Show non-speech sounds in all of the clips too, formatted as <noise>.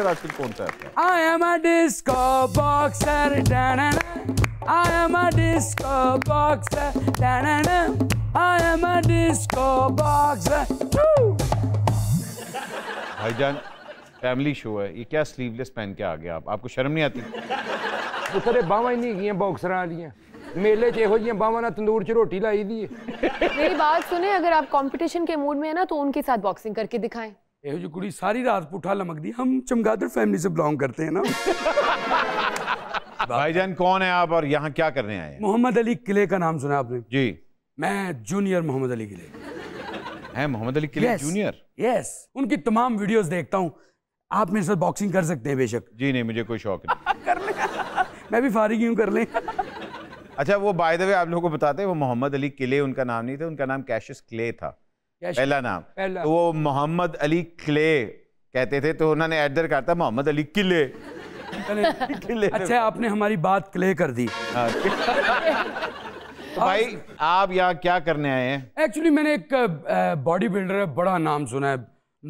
आजकल कौन सा I am a disco boxer I am a disco boxer I am a disco boxer भाईजान family show है ये क्या स्लीवलेस पहन के आ गया आप आपको शर्म नहीं आती उतरे बावां नहीं गई बॉक्सर वाली मेले च यहो जी तंदूर च रोटी लाई दी मेरी बात सुने अगर आप कंपटीशन के मूड में है ना तो उनके साथ बॉक्सिंग करके दिखाएं ਇਹੋ ਜਿਹੀ ਕੁੜੀ ਸਾਰੀ ਰਾਤ ਪੁੱਠਾ ਲਮਕਦੀ ਹਮ ਚਮਗਾਦਰ फैमिली से बिलोंग करते हैं ना भाईजान कौन है आप और यहाँ क्या करने आए मोहम्मद अली किले का नाम सुना आपने जी मैं जूनियर मोहम्मद अली किले है मोहम्मद अली किले जूनियर यस उनकी तमाम वीडियोस देखता हूँ आप मेरे साथ बॉक्सिंग कर सकते हैं बेशक जी नहीं मुझे कोई शौक नहीं कर ले मैं भी फारिग हूँ कर ले अच्छा वो बाय द वे आप लोगों को बताते हैं वो मोहम्मद अली किले उनका नाम नहीं था उनका नाम कैशियस क्ले था पहला नाम पहला। तो वो मोहम्मद अली क्ले कहते थे तो उन्होंने एडर कहा था मोहम्मद अली किले किले अच्छा आपने हमारी बात क्ले कर दी हाँ। तो हाँ। भाई आप यहाँ क्या करने आए हैं एक्चुअली मैंने एक बॉडी बिल्डर है बड़ा नाम सुना है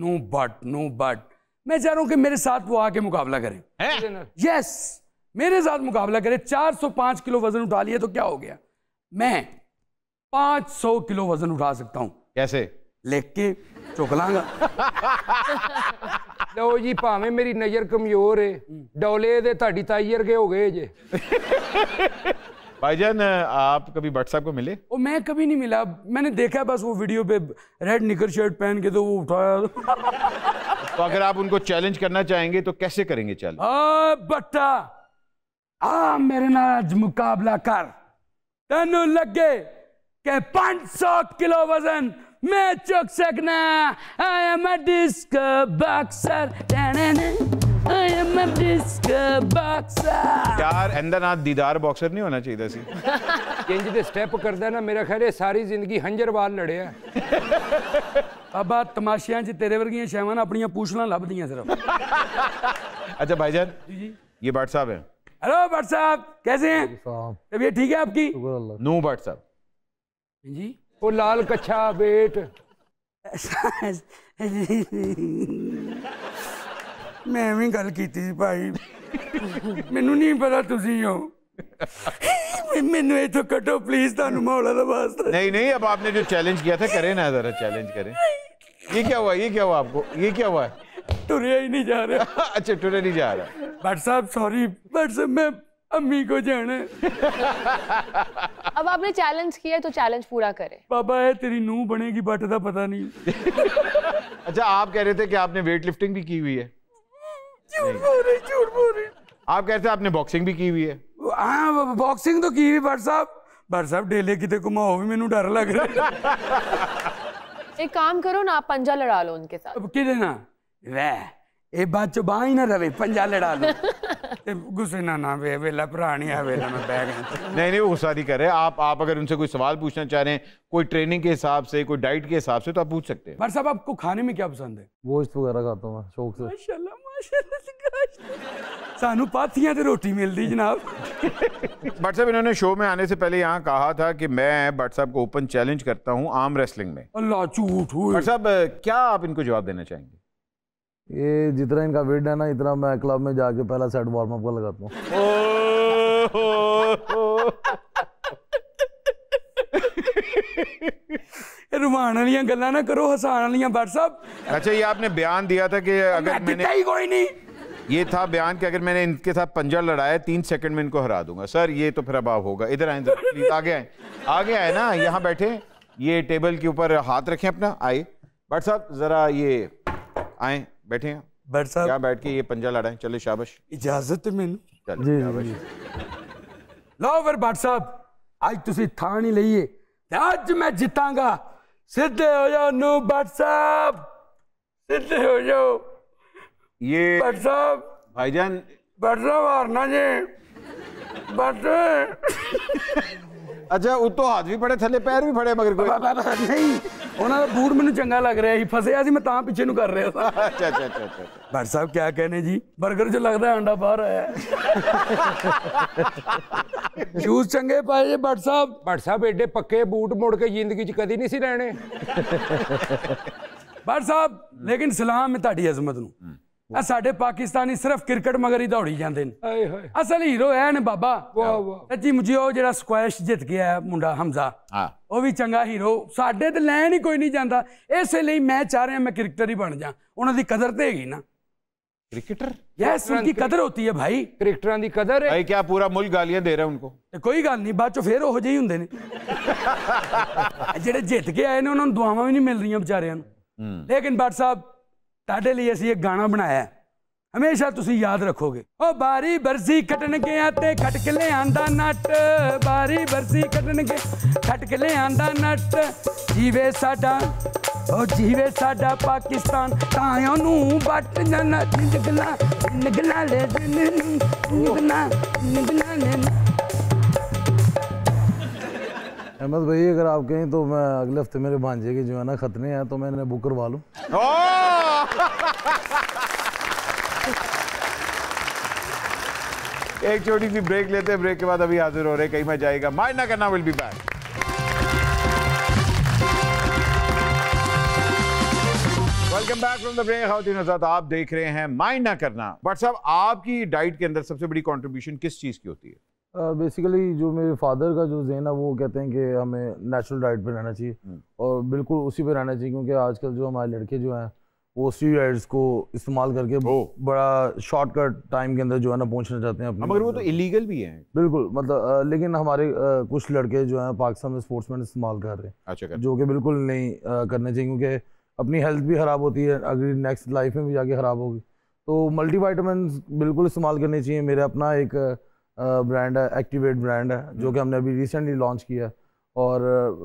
नो बट नो बट मैं चाह रहा हूँ कि मेरे साथ वो आके मुकाबला करें यस मेरे साथ मुकाबला करें 405 किलो वजन उठा लिया तो क्या हो गया मैं 500 किलो वजन उठा सकता हूँ कैसे ਲਿਖ ਕੇ ਚੁੱਕ ਲਾਂਗਾ <laughs> ਲਓ ਜੀ ਭਾਵੇਂ ਮੇਰੀ ਨਜ਼ਰ ਕਮਜ਼ੋਰ ਏ ਡੌਲੇ ਦੇ ਤੁਹਾਡੀ ਤਾਈ ਵਰਗੇ ਹੋ ਗਏ ਜੇ भाईजान आप कभी भट्ट साहब को मिले ओ मैं कभी नहीं मिला मैंने देखा बस वो वीडियो पे रेड निकर शर्ट पहन के तो वो उठाया तो अगर आप उनको चैलेंज करना चाहेंगे तो कैसे करेंगे चैलेंज बट्टा आ मेरे नाज मुकाबला कर तेन लगे के 500 किलो वजन Metro Sagna. I am a disco boxer. I am a disco boxer. यार अंदरनाथ दीदार बॉक्सर नहीं होना चाहिए सी इंज दे स्टेप करदा ना मेरा ख्याल है सारी जिंदगी हंजर हंजरवाल लड़िया बाबा तमाशियां जी तेरे वर्गियां शैवां अपनियां पूछलां लभदियां सिर्फ <laughs> अच्छा भाईजान जी ये भट्ट साहब है हेलो भट्ट साहब कैसे हैं तबीयत ठीक है आपकी नू भट्ट साहब जी वो लाल कच्छा बेट मैं भी गल की भाई मैनू नहीं पता तुम हो मैनू कटो प्लीज तुम नहीं नहीं अब आपने जो चैलेंज किया था करें ना जरा चैलेंज करें ये क्या हुआ ये क्या हुआ आपको ये क्या हुआ टुरे ही नहीं जा रहा <laughs> अच्छा टुरे नहीं जा रहा बट साहब सॉरी बट साहब मैं अम्मी को जाने अब आपने चैलेंज किया तो चैलेंज पूरा करें बाबा है तेरी नू बनेगी बट का पता नहीं अच्छा आप कह रहे थे कि आपने वेट लिफ्टिंग भी की हुई है झूठ बोल रहे झूठ बोल रहे आप कहते रहे आपने बॉक्सिंग भी की हुई है हाँ बॉक्सिंग तो की हुई भाई साहब भाई साहब डेले कितने घुमाओ भी मैनू डर लग रहा एक काम करो ना आप पंजा लड़ा लो उनके साथ अब किधर ना वह नहीं नहीं वो आप अगर उनसे कोई सवाल पूछना चाह रहे हैं कोई ट्रेनिंग के हिसाब से कोई डाइट के हिसाब से तो आप पूछ सकते रोटी मिलती जनाब बट साहब इन्होंने शो में आने से पहले यहाँ कहा था की मैं बट साहब को ओपन चैलेंज करता हूँ आर्म रेसलिंग में अल्लाह झूठ साहब क्या आप इनको जवाब देना चाहेंगे ये जितना इनका वेट है ना इतना मैं क्लब में जाके पहला सेट वार्म अप का लगाता हूँ रुमान गल ना करो हसान वाली साहब अच्छा ये आपने बयान दिया था कि अगर मैंने ही कोई नहीं ये था बयान कि अगर मैंने इनके साथ पंजा लड़ाया तीन सेकंड में इनको हरा दूंगा सर ये तो फिर अभाव होगा इधर आए आगे आए आगे आए ना यहाँ बैठे ये टेबल के ऊपर हाथ रखें अपना आए बट साहब जरा ये आए बैठे हैं बैठ साहब क्या बैठ के ये पंजा है चले शाबाश इजाजत है मैनू जी शाबाश ਲਓ ਫਿਰ ਭੱਟ ਸਾਹਿਬ ਅੱਜ ਤੁਸੀਂ ਥਾਂ ਨਹੀਂ ਲਈਏ ਤੇ ਅੱਜ ਮੈਂ ਜਿੱਤਾਂਗਾ ਸਿੱਧੇ ਹੋ ਜਾਓ ਨੂੰ ਭੱਟ ये भट्ट साहब भाईजान बट साहब हारना जी भट्ट ਅੱਛਾ ਉੱਤੋਂ ਹੱਥ ਵੀ ਫੜੇ ਥੱਲੇ ਪੈਰ ਵੀ ਫੜੇ ਮਗਰ ਕੋਈ ਨਹੀਂ ਉਹਨਾਂ ਦਾ ਬੂਟ ਮੈਨੂੰ ਚੰਗਾ ਲੱਗ ਰਿਹਾ ਸੀ ਫਸਿਆ ਸੀ ਮੈਂ ਤਾਂ ਪਿੱਛੇ ਨੂੰ ਕਰ ਰਿਹਾ ਸੀ ਅੱਛਾ ਅੱਛਾ ਅੱਛਾ ਭਾਈ ਸਾਹਿਬ ਕੀ ਕਹਨੇ ਜੀ 버ਗਰ ਚ ਲੱਗਦਾ ਆਂਡਾ ਬਾਹਰ ਆਇਆ ਸ਼ੂਜ਼ ਚੰਗੇ ਪਾਏ ਜੇ ਭਾਈ ਸਾਹਿਬ ਭਾਈ ਸਾਹਿਬ ਐਡੇ ਪੱਕੇ ਬੂਟ ਮੋੜ ਕੇ ਜ਼ਿੰਦਗੀ ਚ ਕਦੀ ਨਹੀਂ ਸੀ ਲੈਣੇ ਭਾਈ ਸਾਹਿਬ ਲੇਕਿਨ ਸਲਾਮ ਹੈ ਤੁਹਾਡੀ ਅਜ਼ਮਤ ਨੂੰ ਆ ਸਾਡੇ ਪਾਕਿਸਤਾਨੀ ਸਿਰਫ ਕ੍ਰਿਕਟ ਮਗਰ ਹੀ ਦੌੜੀ ਜਾਂਦੇ ਨੇ ਆਏ ਹੋਏ ਅਸਲ ਹੀਰੋ ਐ ਨੇ ਬਾਬਾ ਵਾਹ ਵਾਹ ਸੱਚੀ ਮੁਝੇ ਉਹ ਜਿਹੜਾ ਸਕੁਐਸ਼ ਜਿੱਤ ਗਿਆ ਮੁੰਡਾ ਹਮਜ਼ਾ ਹਾਂ ਉਹ ਵੀ ਚੰਗਾ ਹੀਰੋ ਸਾਡੇ ਤੇ ਲੈਣ ਹੀ ਕੋਈ ਨਹੀਂ ਜਾਂਦਾ ਇਸੇ ਲਈ ਮੈਂ ਚਾਹ ਰਿਹਾ ਮੈਂ ਕ੍ਰਿਕਟਰ ਹੀ ਬਣ ਜਾ ਉਹਨਾਂ ਦੀ ਕਦਰ ਤੇ ਹੈਗੀ ਨਾ क्रिकेटर यस उनकी कदर होती है भाई क्रिकेटरों की कदर है भाई क्या पूरा मुल्क गालियां दे रहा है उनको कोई गल नहीं बाद चो फिर ओहो ਜਿਹੇ ਹੁੰਦੇ ਨੇ ਜਿਹੜੇ ਜਿੱਤ ਕੇ ਆਏ ਨੇ ਉਹਨਾਂ ਨੂੰ ਦੁਆਵਾਂ ਵੀ ਨਹੀਂ ਮਿਲ ਰਹੀਆਂ ਵਿਚਾਰਿਆਂ ਨੂੰ ਲੇਕਿਨ ਬਟ ਸਾਹਿਬ ਤੁਹਾਡੇ ਲਈ ਅਸੀਂ ਇੱਕ ਗਾਣਾ ਬਣਾਇਆ ਹਮੇਸ਼ਾ ਤੁਸੀਂ ਯਾਦ ਰੱਖੋਗੇ ਉਹ ਬਾਰੀ ਬਰਸੀ ਕਟਣ ਗਿਆ ਤੇ ਖਟਕ ਲਿਆਂਦਾ ਨੱਟ ਬਾਰੀ ਬਰਸੀ ਕਟਣ ਗਿਆ ਖਟਕ ਲਿਆਂਦਾ ਨੱਟ ਜੀਵੇ ਸਾਡਾ ਉਹ ਜੀਵੇ ਸਾਡਾ ਪਾਕਿਸਤਾਨ ਤਾਂ ਉਹਨੂੰ ਬੱਟ ਨਾ ਨਿਗਲਾ ਨਿਗਲਾ ਲੈ ਨਿਗਲਾ ਨਿੰਦਨਾ ਨੇ अहमद भाई अगर आप कहें तो मैं अगले हफ्ते मेरे भांजे के जो है ना खतने हैं तो मैं इन्हें बुक करवा लूँ एक छोटी सी ब्रेक लेते हैं ब्रेक के बाद अभी हाजिर हो रहे कहीं मैं जाएगा माइंड ना करना will be back welcome back from the break आप देख रहे हैं माइंड ना करना बट सब आपकी डाइट के अंदर सबसे बड़ी कंट्रीब्यूशन किस चीज़ की होती है बेसिकली uh, जो मेरे फादर का जो जहन है वो कहते हैं कि हमें नेचुरल डाइट पे रहना चाहिए हम्म। और बिल्कुल उसी पे रहना चाहिए क्योंकि आजकल जो हमारे लड़के जो हैं वो डाइट्स को इस्तेमाल करके बड़ा शॉर्टकट टाइम के अंदर जो है ना पहुंचना चाहते हैं हाँ, मगर वो तो इलीगल भी है बिल्कुल मतलब लेकिन हमारे कुछ लड़के जो हैं पाकिस्तान में स्पोर्ट्समैन इस्तेमाल कर रहे हैं अच्छा, जो कि बिल्कुल नहीं करना चाहिए क्योंकि अपनी हेल्थ भी ख़राब होती है अगली नेक्स्ट लाइफ में भी जाके ख़राब होगी तो मल्टी बिल्कुल इस्तेमाल करने चाहिए मेरा अपना एक ब्रांड है एक्टिवेट ब्रांड है जो हम्म। कि हमने अभी रिसेंटली लॉन्च किया है और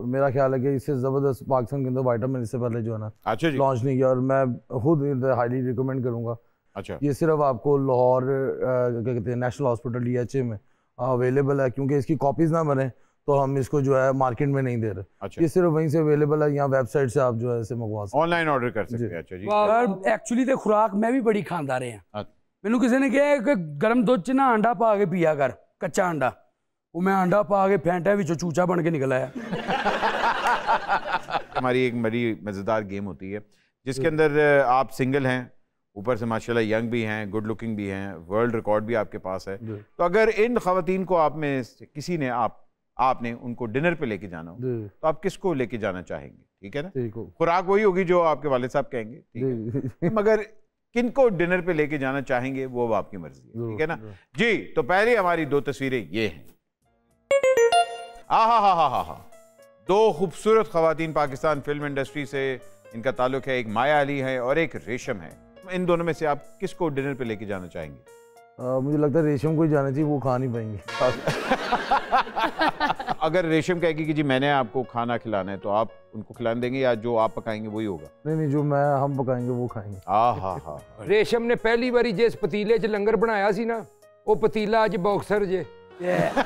मेरा ख्याल है कि इससे ज़बरदस्त पाकिस्तान के अंदर वाइटामिन इससे पहले जो है ना लॉन्च अच्छा नहीं किया और मैं खुद हाईली रिकमेंड करूंगा अच्छा ये सिर्फ आपको लाहौर क्या कहते हैं national hospital D H A में अवेलेबल है क्योंकि इसकी कॉपीज़ ना बने तो हम इसको जो है मार्केट में नहीं दे रहे अच्छा। ये सिर्फ वहीं से अवेलेबल है यहाँ वेबसाइट से आप जो है इसे मंगवा सकते ऑनलाइन ऑर्डर कर सकते हैं अच्छा जी एक्चुअली तो खुराक मैं भी बड़ी खानदारे हैं अच्छा। ਮੈਨੂੰ किसी ने कहा कि गर्म ਦੁੱਧ 'ਚ ਨਾ ਆਂਡਾ ਪਾ ਕੇ ਪੀਆ ਕਰ ਕੱਚਾ ਆਂਡਾ ਉਹ मैं अंडा पा के फेंटा बिचो चूचा बन के निकल आया <laughs> हमारी एक बड़ी मज़ेदार गेम होती है जिसके अंदर आप सिंगल हैं ऊपर से माशाल्लाह यंग भी हैं गुड लुकिंग भी हैं वर्ल्ड रिकॉर्ड भी आपके पास है तो अगर इन खातन को आप में किसी ने आप आपने उनको डिनर पे लेके जाना हो तो आप किसको लेके जाना चाहेंगे ठीक है ना खुराक वही होगी जो आपके वाले साहब कहेंगे ठीक है तो मगर किनको डिनर पे लेके जाना चाहेंगे वो अब आपकी मर्जी है ठीक है ना जी तो पहले हमारी दो तस्वीरें ये हैं आहा हा हा हा हा हा दो खूबसूरत खातन पाकिस्तान फिल्म इंडस्ट्री से इनका ताल्लुक है एक माया अली है और एक रेशम है इन दोनों में से आप किसको डिनर पे लेके जाना चाहेंगे आ, मुझे लगता है रेशम को ही जाना चाहिए वो खा नहीं पाएंगे <laughs> अगर रेशम कहेगी कि जी मैंने आपको खाना खिलाना है तो आप उनको खिलाने देंगे या जो आप पकाएंगे वही होगा नहीं नहीं जो मैं हम पकाएंगे वो खाएंगे आ हा हा रेशम ने पहली बारी जिस पतीले च लंगर बनाया सी ना वो पतीला अज बॉक्सर जे yeah.